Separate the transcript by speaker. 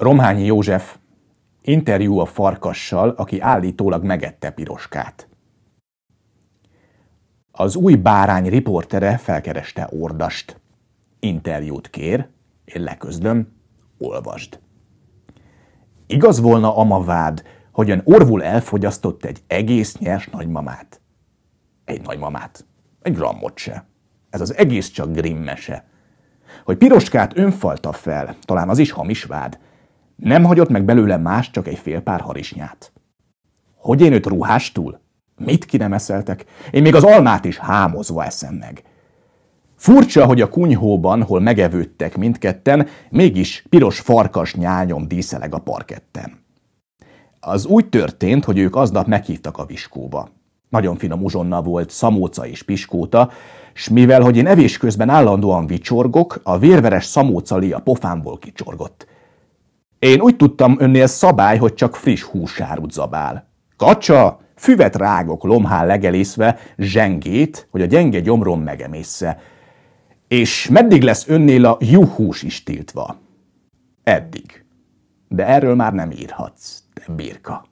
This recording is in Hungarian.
Speaker 1: Romhányi József interjú a farkassal, aki állítólag megette piroskát. Az új bárány riportere felkereste Ordast. Interjút kér, én leközlöm, olvasd. Igaz volna ama vád, ön Orvul elfogyasztott egy egész nyers nagymamát. Egy nagymamát. Egy grammot se. Ez az egész csak grimmese. Hogy piroskát önfalta fel, talán az is hamis vád, nem hagyott meg belőle más, csak egy fél pár harisnyát. Hogy én őt ruhástul? Mit ki nem eszeltek? Én még az almát is hámozva eszem meg. Furcsa, hogy a kunyhóban, hol megevődtek mindketten, mégis piros farkas nyányom díszeleg a parketten. Az úgy történt, hogy ők aznap meghívtak a viskóba. Nagyon finom uzsonna volt, szamóca és piskóta, s mivel, hogy én evés közben állandóan vicsorgok, a vérveres szamóca a pofámból kicsorgott – én úgy tudtam önnél szabály, hogy csak friss húsárut zabál. Kacsa, füvet rágok lomhán legelészve, zsengét, hogy a gyenge gyomrom megemészze. És meddig lesz önnél a juhús is tiltva? Eddig. De erről már nem írhatsz, te birka.